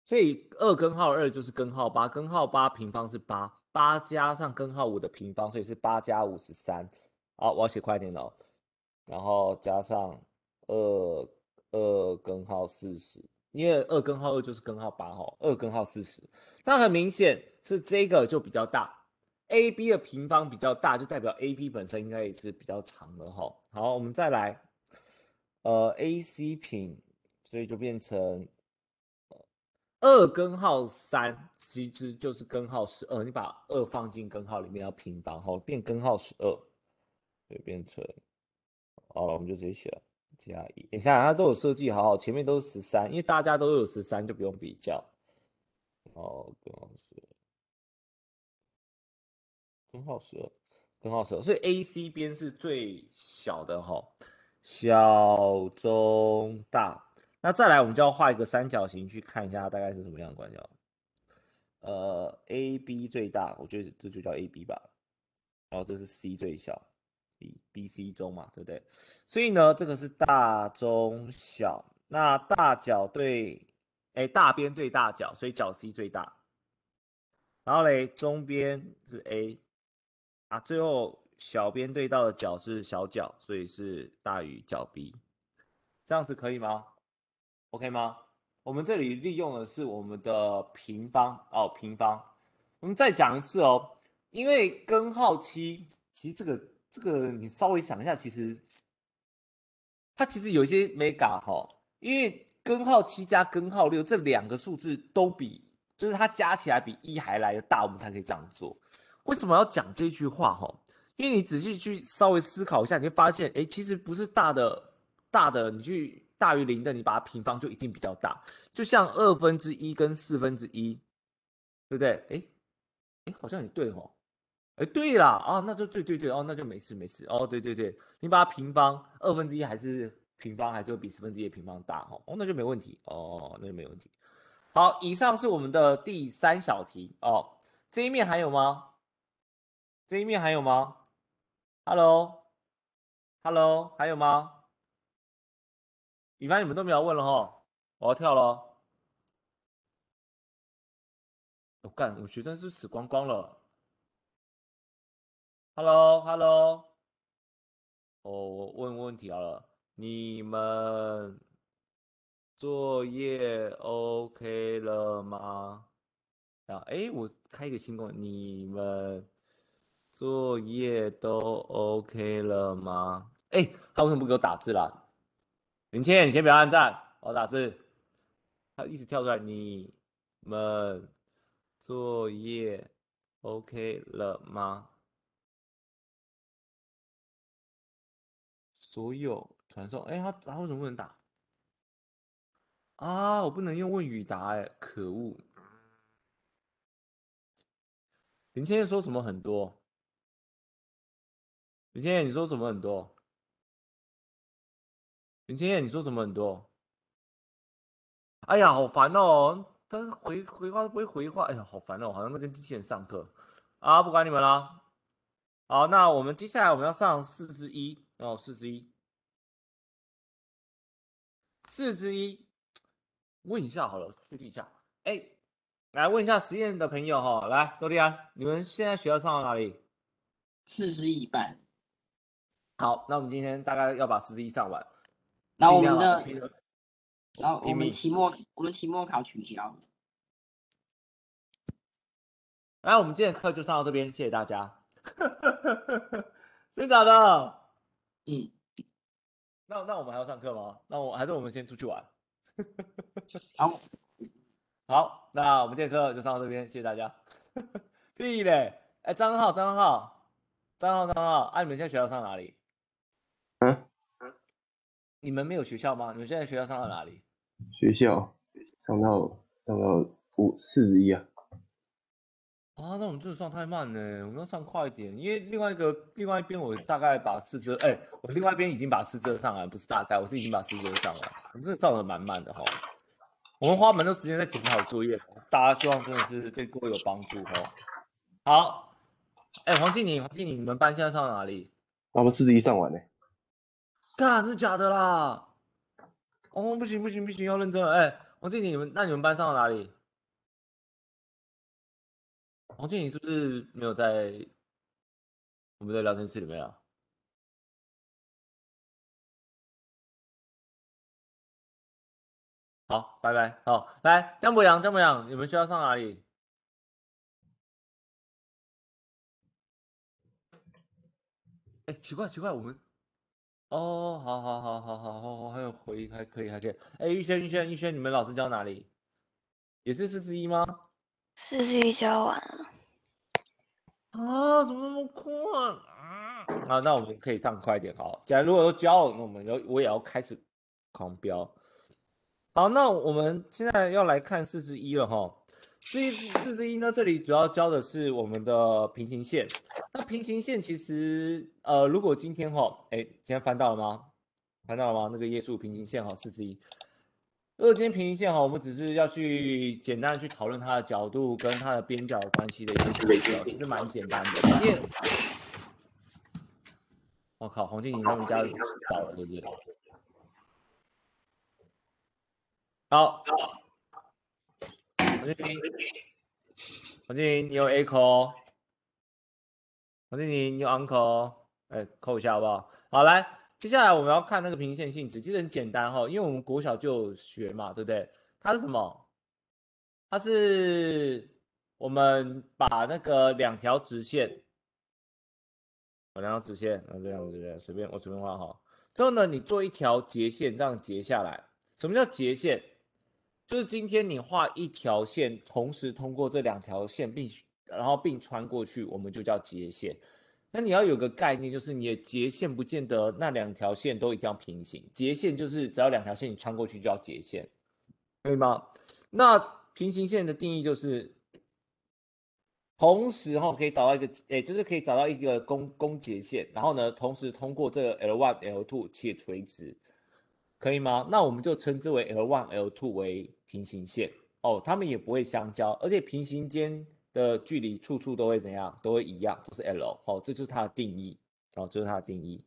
所以二根号二就是根号八，根号八平方是八，八加上根号五的平方，所以是八加五十三。好，我要写快一点哦，然后加上二二根号四十，因为二根号二就是根号八哈，二根号四十，那很明显是这个就比较大，AB 的平方比较大，就代表 AB 本身应该也是比较长的哈。好，我们再来。呃，AC 平，所以就变成二根号三，其实就是根号十二。你把二放进根号里面要平方，好变根号十二，就变成好了，我们就直接写了加一。你看它都有设计好好，前面都是十三，因为大家都有十三，就不用比较。哦，根号十二，根号十二，根号十二，所以 AC 边是最小的哈。小、中、大，那再来，我们就要画一个三角形，去看一下它大概是什么样的关系。呃，AB 最大，我觉得这就叫 AB 吧。然后这是 C 最小，B、BC 中嘛，对不对？所以呢，这个是大、中、小。那大角对，哎，大边对大角，所以角 C 最大。然后嘞，中边是 A 啊，最后。小边对到的角是小角，所以是大于角 B，这样子可以吗？OK 吗？我们这里利用的是我们的平方哦，平方。我们再讲一次哦，因为根号七，其实这个这个你稍微想一下，其实它其实有一些没搞哈，因为根号七加根号六这两个数字都比，就是它加起来比一还来的大，我们才可以这样做。为什么要讲这句话哈？因为你仔细去稍微思考一下，你会发现，哎，其实不是大的大的，你去大于零的，你把它平方就一定比较大，就像二分之一跟四分之一，对不对？哎，哎，好像也对哦。哎，对啦，啊，那就对对对，哦，那就没事没事，哦，对对对，你把它平方，二分之一还是平方，还是会比四分之一的平方大，哈，哦，那就没问题，哦，那就没问题。好，以上是我们的第三小题，哦，这一面还有吗？这一面还有吗？Hello，Hello，还有吗？以像你们都没有问了哈，我要跳了。我干，我学生是死光光了。Hello，Hello，哦，我问问题好了，你们作业 OK 了吗？啊，哎，我开一个新能，你们。作业都 OK 了吗？哎，他为什么不给我打字啦？林倩，你先不要按赞，我打字。他一直跳出来，你们作业 OK 了吗？所有传送，哎，他他为什么不能打？啊，我不能用问语答，哎，可恶！林倩说什么很多？林千叶，你说什么很多？林千叶，你说什么很多？哎呀，好烦哦！他回回话都不会回话，哎呀，好烦哦！好像在跟机器人上课啊！不管你们了，好，那我们接下来我们要上四之一哦，四之一，四之一，问一下好了，确定一下，哎，来问一下实验的朋友哈，来周丽安，你们现在学校上到哪里？四十一班。好，那我们今天大概要把十四上完，那我们的，然后我们期末我们期末考取消，那我们今天的课就上到这边，谢谢大家。真的？嗯。那那我们还要上课吗？那我还是我们先出去玩。好，好，那我们今天的课就上到这边，谢谢大家。屁嘞，哎，张浩，张浩，张浩，张浩，哎，你们现在学校上哪里？嗯，你们没有学校吗？你们现在学校上到哪里？学校上到上到五四十一啊。啊，那我们真的上太慢了，我们要上快一点。因为另外一个另外一边，我大概把四折哎，我另外一边已经把四折上了，不是大概，我是已经把四折上了。我们真的上的蛮慢的哈。我们花蛮多时间在检查作业，大家希望真的是对各位有帮助哦。好，哎，黄静宁，黄静宁，你们班现在上哪里？我们四十一上完呢。干，真的假的啦？哦，不行不行不行，要认真。哎，王静理，你们那你们班上到哪里？王静理是不是没有在我们的聊天室里面啊？好，拜拜。好，来，江博洋，江博洋，你们需要上哪里？哎，奇怪奇怪，我们。哦，好好好好好好，还有回，还可以还可以。哎，玉轩玉轩玉轩，你们老师教哪里？也是四十一吗？四十一教完了。啊？怎么那么困？啊，那我们可以上快一点好。既然如果都教，那我们要我也要开始狂飙。好，那我们现在要来看四十一了哈。四一四十一呢？这里主要教的是我们的平行线。那平行线其实，呃，如果今天哈，哎，今天翻到了吗？翻到了吗？那个页数平行线哈，四十一。如果今天平行线哈，我们只是要去简单的去讨论它的角度跟它的边角关系的一些内容，其实蛮简单的。我靠，黄静怡他们家倒了，对不对？好，黄静莹，黄静怡，你有 A 口。你你 uncle，哎，扣一下好不好？好，来，接下来我们要看那个平行线性质，其实很简单哈，因为我们国小就学嘛，对不对？它是什么？它是我们把那个两条直线，两条直线，那这样子的，随便我随便画哈。之后呢，你做一条截线，这样截下来，什么叫截线？就是今天你画一条线，同时通过这两条线，并。然后并穿过去，我们就叫截线。那你要有个概念，就是你的截线不见得那两条线都一定要平行，截线就是只要两条线你穿过去就叫截线，可以吗？那平行线的定义就是同时哈可以找到一个，诶，就是可以找到一个公公截线，然后呢同时通过这个 l one l two 且垂直，可以吗？那我们就称之为 l one l two 为平行线哦，它们也不会相交，而且平行间。的距离处处都会怎样？都会一样，都是 l 好，这就是它的定义啊，这是它的定义。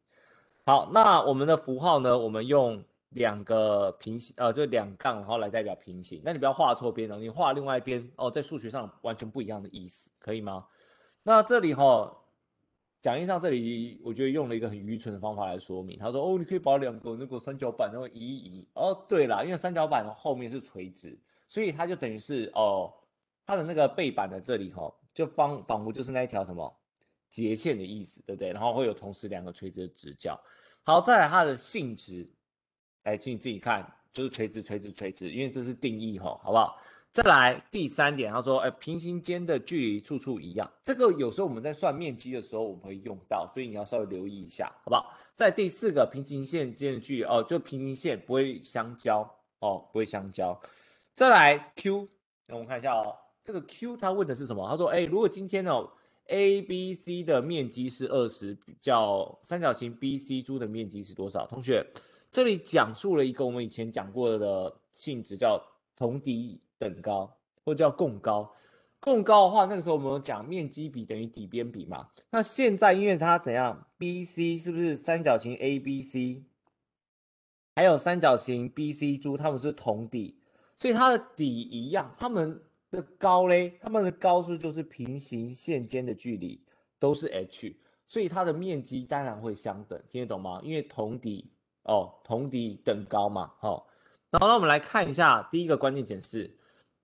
好，那我们的符号呢？我们用两个平行，呃，就两杠，然后来代表平行。那你不要画错边哦，你画另外一边哦，在数学上完全不一样的意思，可以吗？那这里哈，讲义上这里我觉得用了一个很愚蠢的方法来说明。他说哦，你可以把两个那个三角板那么移移哦，对了，因为三角板后面是垂直，所以它就等于是哦。它的那个背板的这里吼，就仿仿佛就是那一条什么，截线的意思，对不对？然后会有同时两个垂直的直角。好，再来它的性质，哎，请你自己看，就是垂直、垂直、垂直，因为这是定义吼，好不好？再来第三点，他说，哎，平行间的距离处处一样，这个有时候我们在算面积的时候我们会用到，所以你要稍微留意一下，好不好？在第四个，平行线间距离哦，就平行线不会相交哦，不会相交。再来 Q，那我们看一下哦。这个 Q 他问的是什么？他说：“哎，如果今天哦 a B C 的面积是二十，叫三角形 B C 柱的面积是多少？”同学，这里讲述了一个我们以前讲过的性质，叫同底等高，或叫共高。共高的话，那个时候我们讲面积比等于底边比嘛。那现在，因为它怎样，B C 是不是三角形 A B C，还有三角形 B C 柱，它们是同底，所以它的底一样，它们。的高嘞，它们的高数就是平行线间的距离，都是 h，所以它的面积当然会相等，听得懂吗？因为同底哦，同底等高嘛，好。然后呢，我们来看一下第一个关键点是，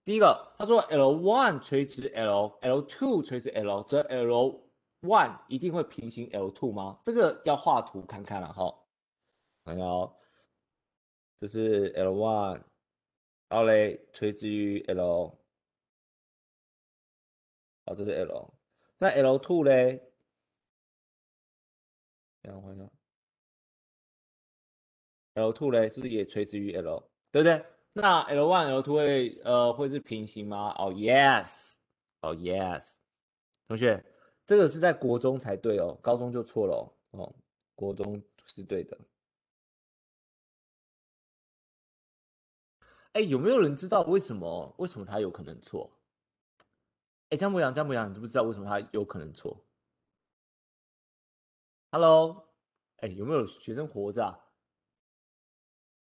第一个他说 l one 垂直 l，l two 垂直 l，则 l one 一定会平行 l two 吗？这个要画图看看了哈。哦，这是 l one，然后嘞，垂直于 l。哦，这是 L，那 l two 呢？等我看一下 l two 呢是不是也垂直于 L，对不对？那 l one、L2 呢？呃，会是平行吗？哦，Yes，哦，Yes，同学，这个是在国中才对哦，高中就错了哦。哦，国中是对的。哎，有没有人知道为什么？为什么它有可能错？哎，江博阳，江博阳，你知不知道为什么他有可能错？Hello，哎，有没有学生活着？啊？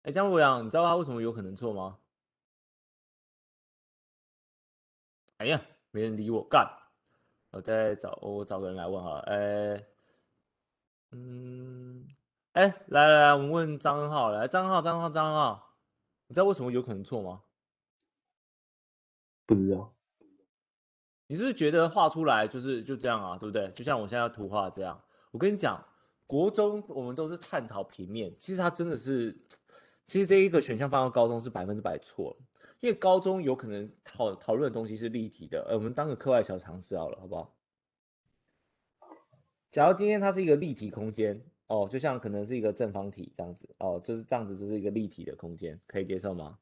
哎，江博阳，你知道他为什么有可能错吗？哎呀，没人理我，干！我再找，我找个人来问哈。哎，嗯，哎，来来来，我们问张浩，来，张浩，张浩，张浩，你知道为什么有可能错吗？不知道。你是觉得画出来就是就这样啊，对不对？就像我现在图画这样。我跟你讲，国中我们都是探讨平面，其实它真的是，其实这一个选项放到高中是百分之百错因为高中有可能讨讨论的东西是立体的。呃，我们当个课外小常识好了，好不好？假如今天它是一个立体空间哦，就像可能是一个正方体这样子哦，就是这样子就是一个立体的空间，可以接受吗？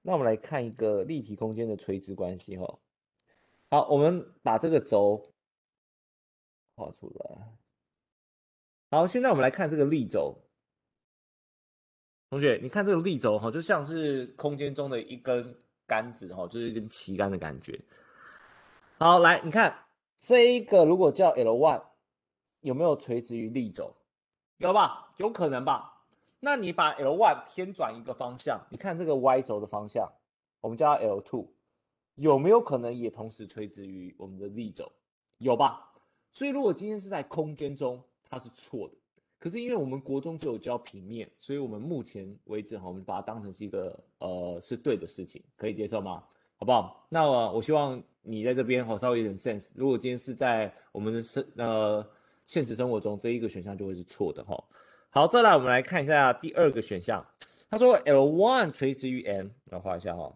那我们来看一个立体空间的垂直关系哈。好，我们把这个轴画出来。好，现在我们来看这个立轴。同学，你看这个立轴哈，就像是空间中的一根杆子哈，就是一根旗杆的感觉。好，来，你看这一个如果叫 l one，有没有垂直于立轴？有吧？有可能吧？那你把 l one 先转一个方向，你看这个 y 轴的方向，我们叫 l two。有没有可能也同时垂直于我们的 z 轴？有吧？所以如果今天是在空间中，它是错的。可是因为我们国中只有教平面，所以我们目前为止哈，我们把它当成是一个呃是对的事情，可以接受吗？好不好？那我希望你在这边哈稍微有点 sense。如果今天是在我们的生呃现实生活中，这一个选项就会是错的哈。好，再来我们来看一下第二个选项。他说 l one 垂直于 m，来画一下哈。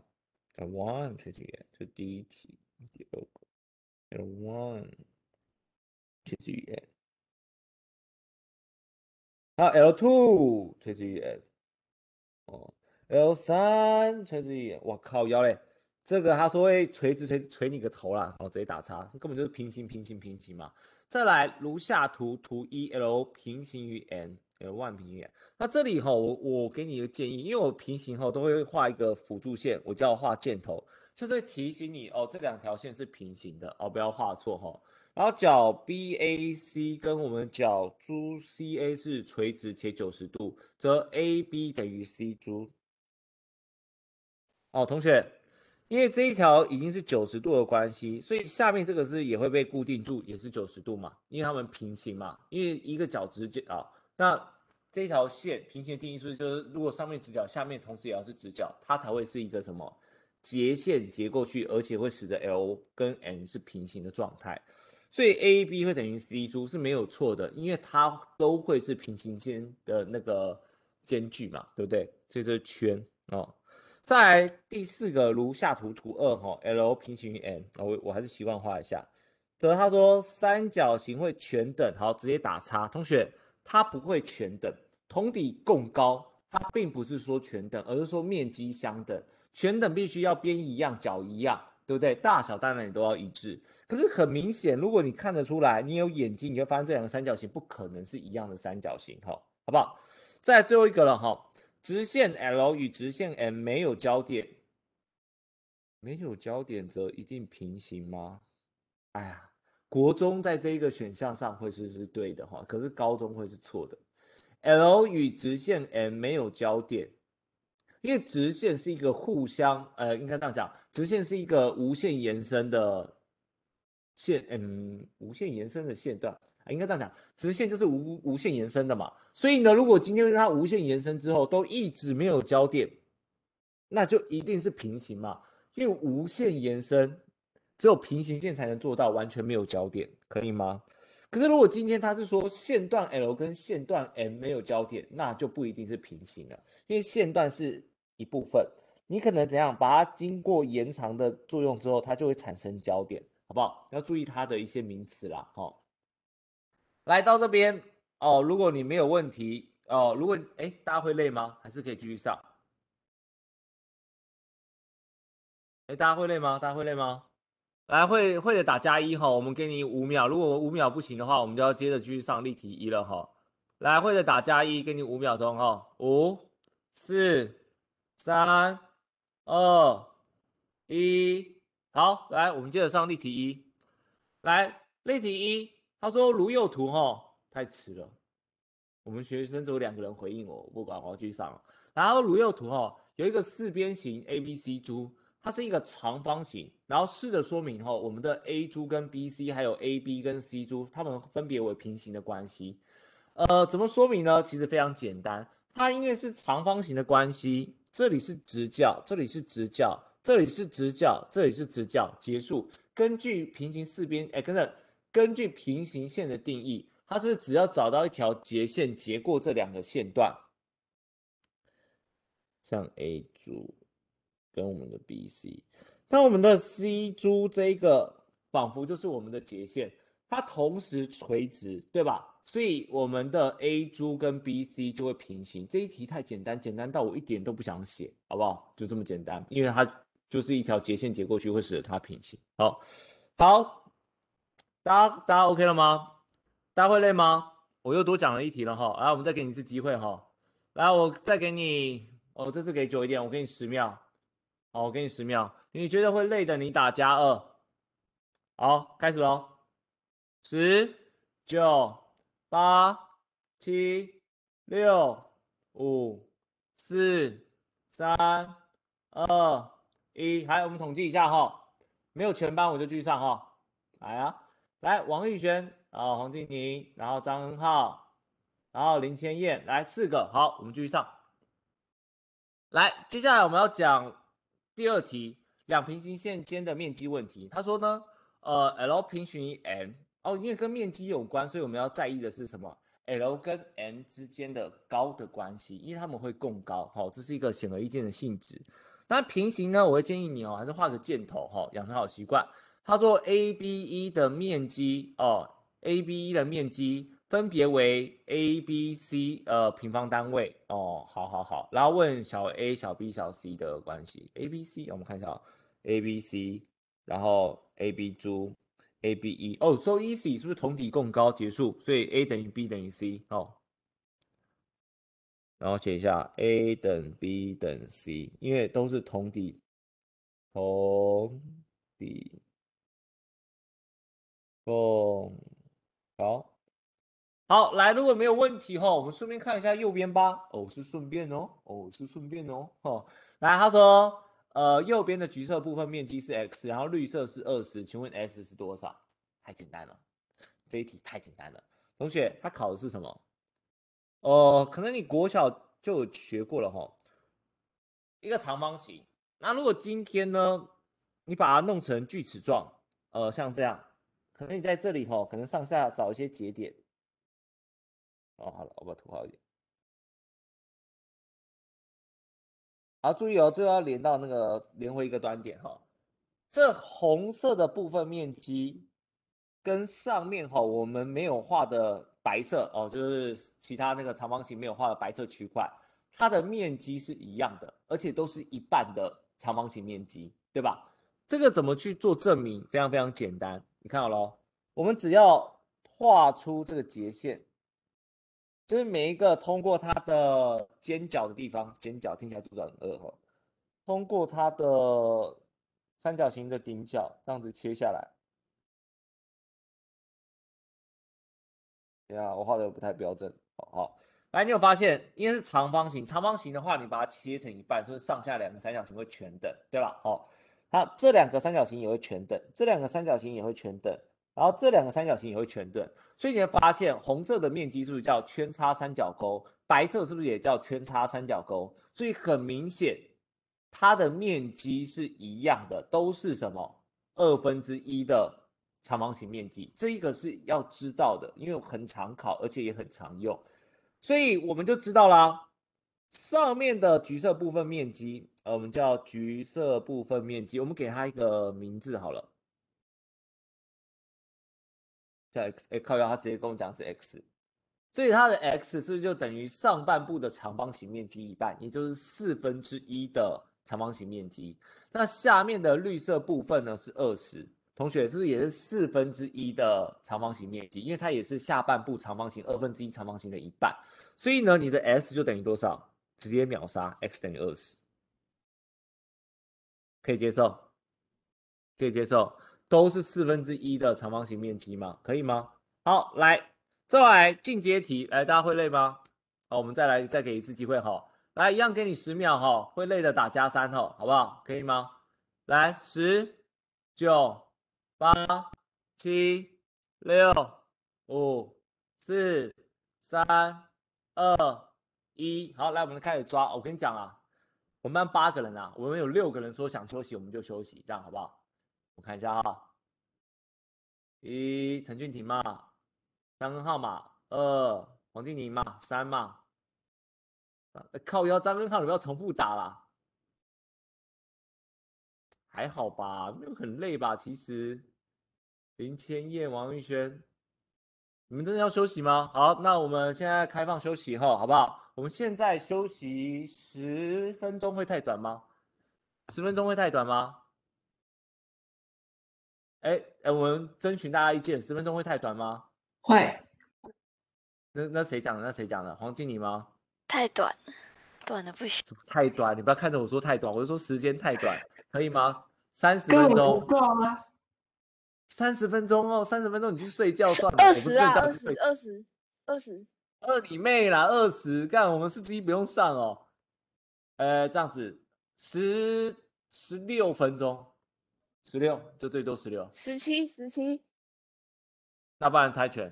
l one 垂直于，这第一题第二个，l one 垂直于，好、啊 l two 垂直于，哦，l 三垂直于，我靠，腰嘞，这个它说会垂直垂垂你个头啦，然后直接打叉，根本就是平行平行平行嘛。再来，如下图，图一 l 平行于 n。有万平远，那这里哈，我我给你一个建议，因为我平行后都会画一个辅助线，我叫画箭头，就是提醒你哦，这两条线是平行的哦，不要画错哈。然后角 BAC 跟我们角珠 CA 是垂直且九十度，则 AB 等于 C 珠。哦，同学，因为这一条已经是九十度的关系，所以下面这个是也会被固定住，也是九十度嘛，因为它们平行嘛，因为一个角直角啊。那这条线平行的定义是不是就是如果上面直角，下面同时也要是直角，它才会是一个什么截线截过去，而且会使得 L 跟 N 是平行的状态，所以 A B 会等于 C Z 是没有错的，因为它都会是平行间的那个间距嘛，对不对？所以这是圈哦。再来第四个，如下图图二哈，L 平行于 N，我我还是习惯画一下，则他说三角形会全等，好，直接打叉，同学。它不会全等，同底共高，它并不是说全等，而是说面积相等。全等必须要边一样，角一样，对不对？大小当然也都要一致。可是很明显，如果你看得出来，你有眼睛，你会发现这两个三角形不可能是一样的三角形，哈，好不好？再最后一个了，哈，直线 l 与直线 m 没有交点，没有交点则一定平行吗？哎呀。国中在这一个选项上会是是对的哈，可是高中会是错的。L 与直线 m 没有交点，因为直线是一个互相呃，应该这样讲，直线是一个无限延伸的线，嗯，无限延伸的线段啊，应该这样讲，直线就是无无限延伸的嘛。所以呢，如果今天它无限延伸之后都一直没有交点，那就一定是平行嘛，因为无限延伸。只有平行线才能做到完全没有交点，可以吗？可是如果今天他是说线段 l 跟线段 m 没有交点，那就不一定是平行了，因为线段是一部分，你可能怎样把它经过延长的作用之后，它就会产生交点，好不好？要注意它的一些名词啦，好。来到这边哦，如果你没有问题哦，如果哎大家会累吗？还是可以继续上？哎大家会累吗？大家会累吗？来，会会的打加一哈，我们给你五秒，如果五秒不行的话，我们就要接着继续上例题一了哈。来，会的打加一，给你五秒钟哈，五、四、三、二、一，好，来，我们接着上例题一。来，例题一，他说如右图哈，太迟了，我们学生只有两个人回应我，我要快去上了。然后如右图哈，有一个四边形 ABCD。它是一个长方形，然后试着说明哈，我们的 A 柱跟 BC 还有 AB 跟 C 柱，它们分别为平行的关系。呃，怎么说明呢？其实非常简单，它因为是长方形的关系，这里是直角，这里是直角，这里是直角，这里是直角，结束。根据平行四边，哎，等等，根据平行线的定义，它是只要找到一条截线截过这两个线段，像 A 柱。跟我们的 B C，那我们的 C 珠这个仿佛就是我们的截线，它同时垂直，对吧？所以我们的 A 珠跟 B C 就会平行。这一题太简单，简单到我一点都不想写，好不好？就这么简单，因为它就是一条截线截过去，会使得它平行。好，好，大家大家 OK 了吗？大家会累吗？我又多讲了一题了哈，来，我们再给你一次机会哈，来，我再给你，我这次给久一点，我给你十秒。好，我给你十秒，你觉得会累的，你打加二。好，开始喽，十、九、八、七、六、五、四、三、二、一，还有我们统计一下哈，没有全班我就继续上哈。来啊，来王玉轩，然后黄静婷，然后张恩浩，然后林千燕，来四个，好，我们继续上。来，接下来我们要讲。第二题，两平行线间的面积问题。他说呢，呃，l 平行于 m，哦，因为跟面积有关，所以我们要在意的是什么？l 跟 m 之间的高的关系，因为他们会共高，好，这是一个显而易见的性质。那平行呢，我会建议你哦，还是画个箭头哈，养成好习惯。他说，A B E 的面积哦，A B E 的面积。分别为 a、b、c，呃，平方单位哦，好好好，然后问小 a、小 b、小 c 的关系，a、b、c，我们看一下 a、b、c，然后 a、b 柱，a、b 一，哦，so easy，是不是同底共高结束？所以 a 等于 b 等于 c 哦，然后写一下 a 等 b 等 c，因为都是同底，同底，共高。好，来，如果没有问题哈，我们顺便看一下右边吧。哦，是顺便哦，哦，是顺便哦，哈，来，他说，呃，右边的橘色部分面积是 x，然后绿色是二十，请问 s 是多少？太简单了，这一题太简单了。同学，他考的是什么？哦，可能你国小就学过了哈，一个长方形。那如果今天呢，你把它弄成锯齿状，呃，像这样，可能你在这里哈，可能上下找一些节点。哦，好了，我把图好一点。好，注意哦，最后要连到那个连回一个端点哈。这红色的部分面积跟上面哈我们没有画的白色哦，就是其他那个长方形没有画的白色区块，它的面积是一样的，而且都是一半的长方形面积，对吧？这个怎么去做证明？非常非常简单，你看好了，我们只要画出这个截线。就是每一个通过它的尖角的地方，尖角听起来读着很恶哈，通过它的三角形的顶角，这样子切下来。对呀，我画的不太标准，好好。来，你有发现，因为是长方形，长方形的话，你把它切成一半，是不是上下两个三角形会全等，对吧？哦，好，这两个三角形也会全等，这两个三角形也会全等。然后这两个三角形也会全等，所以你会发现红色的面积是不是叫圈差三角勾，白色是不是也叫圈差三角勾，所以很明显，它的面积是一样的，都是什么二分之一的长方形面积？这一个是要知道的，因为很常考，而且也很常用，所以我们就知道啦。上面的橘色部分面积，呃，我们叫橘色部分面积，我们给它一个名字好了。在 x 哎，靠右，他直接跟我讲是 x，所以它的 x 是不是就等于上半部的长方形面积一半，也就是四分之一的长方形面积？那下面的绿色部分呢是二十，同学是不是也是四分之一的长方形面积？因为它也是下半部长方形二分之一长方形的一半，所以呢，你的 S 就等于多少？直接秒杀，x 等于二十，可以接受，可以接受。都是四分之一的长方形面积吗？可以吗？好，来，再来进阶题，来，大家会累吗？好，我们再来，再给一次机会，哈，来，一样给你十秒，哈，会累的打加三，哈，好不好？可以吗？来，十九八七六五四三二一，好，来，我们开始抓，我跟你讲啊，我们班八个人啊，我们有六个人说想休息，我们就休息，这样好不好？我看一下啊，一陈俊廷嘛，张根浩嘛，二黄静宁嘛，三嘛，靠腰张根浩，你不要重复打了，还好吧？没有很累吧？其实林千燕、王玉轩，你们真的要休息吗？好，那我们现在开放休息哈，好不好？我们现在休息十分钟会太短吗？十分钟会太短吗？哎哎，我们征询大家意见，十分钟会太短吗？会。那那谁讲的？那谁讲的？黄经理吗？太短，短的不行。太短，你不要看着我说太短，我是说时间太短，可以吗？三十分钟够吗？三十分钟哦，三十分钟你去睡觉算了。二十啊，二十，二十二十二你妹啦，二十干我们四之一不用上哦。呃，这样子十十六分钟。十六就最多十六，十七十七，那不然猜拳，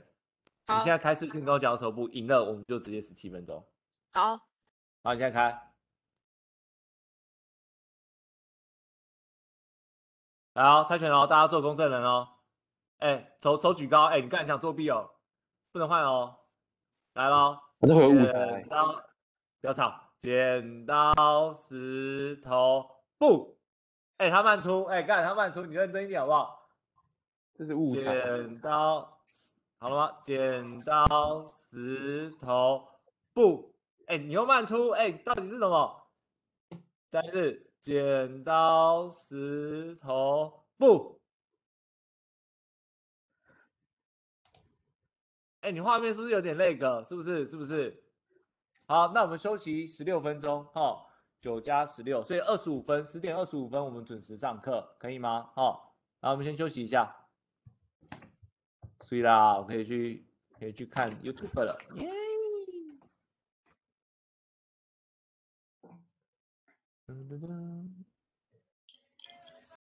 你现在开四分跟我讲手部，赢了我们就直接十七分钟。好，好，你现在开，来哦，猜拳哦，大家做公证人哦，哎，手手举高，哎，你刚才想作弊哦，不能换哦，来喽，我这会有误差，不要吵，剪刀石头布。哎，他慢出，哎，干他慢出，你认真一点好不好？这是误裁。剪刀，好了吗？剪刀石头布，哎，你又慢出，哎，到底是什么？再是剪刀石头布，哎，你画面是不是有点那个？是不是？是不是？好，那我们休息十六分钟，好。九加十六，所以二十五分，十点二十五分我们准时上课，可以吗？好，那我们先休息一下，睡我可以去可以去看 YouTube 了，耶！噔噔噔。